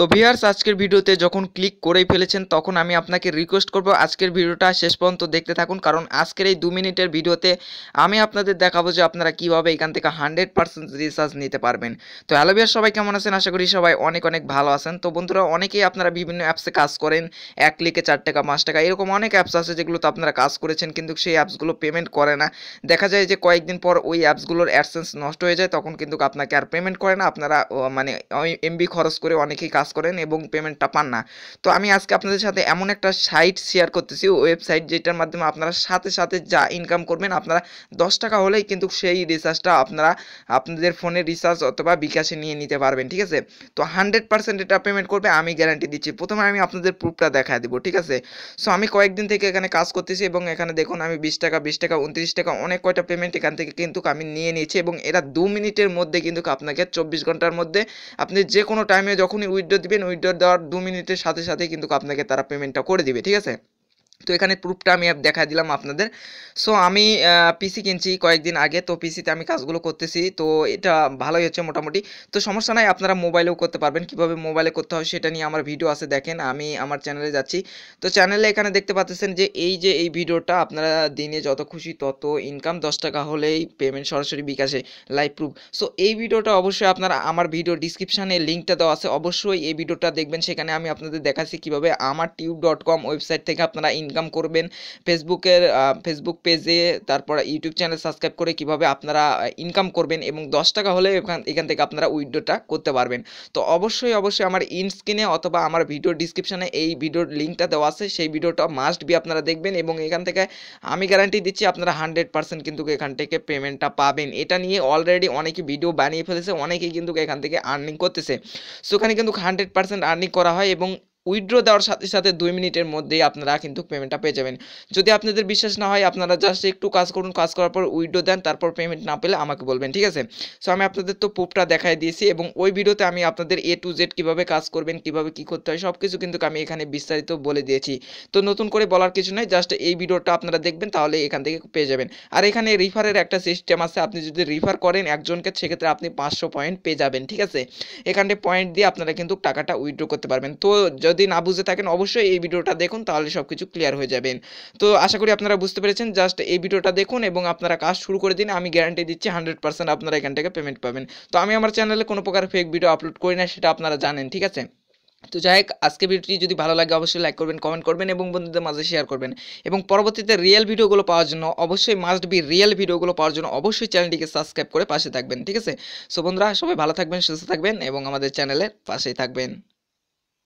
তো ভিহার্স আজকের ভিডিওতে যখন ক্লিক করেই ফেলেছেন তখন আমি আপনাকে রিকোয়েস্ট করব আজকের ভিডিওটা শেষ পর্যন্ত দেখতে থাকুন কারণ আজকের এই দু মিনিটের ভিডিওতে আমি আপনাদের দেখাবো যে আপনারা কিভাবে এখান থেকে হান্ড্রেড পার্সেন্ট রিচার্জ নিতে পারবেন তো অ্যালোভিয়ার সবাই কেমন আছেন আশা করি সবাই অনেক অনেক ভালো আছেন তো বন্ধুরা অনেকেই আপনারা বিভিন্ন অ্যাপসে কাজ করেন এক ক্লিকে চার টাকা পাঁচ টাকা এরকম অনেক অ্যাপস আছে যেগুলোতে আপনারা কাজ করেছেন কিন্তু সেই অ্যাপসগুলো পেমেন্ট করে না দেখা যায় যে কয়েকদিন পর ওই অ্যাপসগুলোর অ্যাডসেন্স নষ্ট হয়ে যায় তখন কিন্তু আপনাকে আর পেমেন্ট করে না আপনারা মানে এমবি খরচ করে অনেকেই কাজ কাজ করেন এবং পেমেন্টটা পান না তো আমি আজকে আপনাদের সাথে এমন একটা সাইট শেয়ার করতেছি ওয়েবসাইট যেটার মাধ্যমে আপনারা সাথে সাথে যা ইনকাম করবেন আপনারা দশ টাকা হলেই কিন্তু সেই রিচার্জটা আপনারা আপনাদের ফোনে রিচার্জ অথবা বিকাশে নিয়ে নিতে পারবেন ঠিক আছে তো হান্ড্রেড পার্সেন্ট এটা পেমেন্ট করবে আমি গ্যারান্টি দিচ্ছি প্রথমে আমি আপনাদের প্রুফটা দেখা দেবো ঠিক আছে সো আমি কয়েকদিন থেকে এখানে কাজ করতেছি এবং এখানে দেখুন আমি বিশ টাকা বিশ টাকা উনত্রিশ টাকা অনেক কয়টা পেমেন্ট এখান থেকে কিন্তু আমি নিয়ে নিয়েছি এবং এরা দু মিনিটের মধ্যে কিন্তু আপনাকে চব্বিশ ঘন্টার মধ্যে আপনি যে কোনো টাইমে যখনই উইথড্র উইথড্র দিবেন উইথড্র দেওয়ার দু মিনিটের সাথে সাথে কিন্তু আপনাকে তারা পেমেন্টটা করে দিবে ঠিক আছে তো এখানে প্রুফটা আমি দেখা দিলাম আপনাদের সো আমি পিসি কিনছি কয়েকদিন আগে তো পিসিতে আমি কাজগুলো করতেছি তো এটা ভালোই হচ্ছে মোটামুটি তো সমস্যা নাই আপনারা মোবাইলেও করতে পারবেন কিভাবে মোবাইলে করতে হয় সেটা নিয়ে আমার ভিডিও আছে দেখেন আমি আমার চ্যানেলে যাচ্ছি তো চ্যানেলে এখানে দেখতে পাচ্ছেন যে এই যে এই ভিডিওটা আপনারা দিনে যত খুশি তত ইনকাম দশ টাকা হলেই পেমেন্ট সরাসরি বিকাশে লাইভ প্রুফ সো এই ভিডিওটা অবশ্যই আপনারা আমার ভিডিও ডিসক্রিপশানে লিঙ্কটা দেওয়া আছে অবশ্যই এই ভিডিওটা দেখবেন সেখানে আমি আপনাদের দেখাচ্ছি কিভাবে আমার টিউব ডট কম ওয়েবসাইট থেকে আপনারা ইন ইনকাম করবেন ফেসবুকের ফেসবুক পেজে তারপর ইউটিউব চ্যানেল সাবস্ক্রাইব করে কিভাবে আপনারা ইনকাম করবেন এবং দশ টাকা হলে এখান এখান থেকে আপনারা উইড্রোটা করতে পারবেন তো অবশ্যই অবশ্যই আমার ইনস্ক্রিনে অথবা আমার ভিডিও ডিসক্রিপশানে এই ভিডিওর লিঙ্কটা দেওয়া আছে সেই ভিডিওটা মাস্ট বি আপনারা দেখবেন এবং এখান থেকে আমি গ্যারান্টি দিচ্ছি আপনারা হান্ড্রেড পার্সেন্ট কিন্তু এখান থেকে পেমেন্টটা পাবেন এটা নিয়ে অলরেডি অনেকে ভিডিও বানিয়ে ফেলেছে অনেকেই কিন্তু এখান থেকে আর্নিং করতেছে সো এখানে কিন্তু হান্ড্রেড পার্সেন্ট আর্নিং করা হয় এবং উইড্রো দেওয়ার সাথে সাথে দুই মিনিটের মধ্যেই আপনারা কিন্তু পেমেন্টটা পেয়ে যাবেন যদি আপনাদের বিশ্বাস না হয় আপনারা জাস্ট একটু কাজ করুন কাজ করার পর উইড্রো দেন তারপর পেমেন্ট না পেলে আমাকে বলবেন ঠিক আছে সো আমি আপনাদের তো প্রুফটা দেখাই দিয়েছি এবং ওই ভিডিওতে আমি আপনাদের এ টু জেড কীভাবে কাজ করবেন কীভাবে কী করতে হয় সব কিছু কিন্তু আমি এখানে বিস্তারিত বলে দিয়েছি তো নতুন করে বলার কিছু নয় জাস্ট এই ভিডিওটা আপনারা দেখবেন তাহলে এখান থেকে পেয়ে যাবেন আর এখানে রিফারের একটা সিস্টেম আছে আপনি যদি রিফার করেন একজনকে সেক্ষেত্রে আপনি পাঁচশো পয়েন্ট পেয়ে যাবেন ঠিক আছে এখানে পয়েন্ট দিয়ে আপনারা কিন্তু টাকাটা উইড্রো করতে পারবেন তো যদি যদি না বুঝে থাকেন অবশ্যই এই ভিডিওটা দেখুন তাহলে সব কিছু ক্লিয়ার হয়ে যাবেন তো আশা করি আপনারা বুঝতে পেরেছেন জাস্ট এই ভিডিওটা দেখুন এবং আপনারা কাজ শুরু করে দিন আমি গ্যারান্টি দিচ্ছি হান্ড্রেড পার্সেন্ট আপনারা এখান থেকে পেমেন্ট পাবেন তো আমি আমার চ্যানেলে কোনো প্রকার ফেক ভিডিও আপলোড করি না সেটা আপনারা জানেন ঠিক আছে তো যাই হোক আজকে ভিডিওটি যদি ভালো লাগে অবশ্যই লাইক করবেন কমেন্ট করবেন এবং বন্ধুদের মাঝে শেয়ার করবেন এবং পরবর্তীতে রিয়েল ভিডিওগুলো পাওয়ার জন্য অবশ্যই মাস্ট বি রিয়েল ভিডিওগুলো পাওয়ার জন্য অবশ্যই চ্যানেলটিকে সাবস্ক্রাইব করে পাশে থাকবেন ঠিক আছে সো বন্ধুরা সবাই ভালো থাকবেন সুস্থ থাকবেন এবং আমাদের চ্যানেলের পাশেই থাকবেন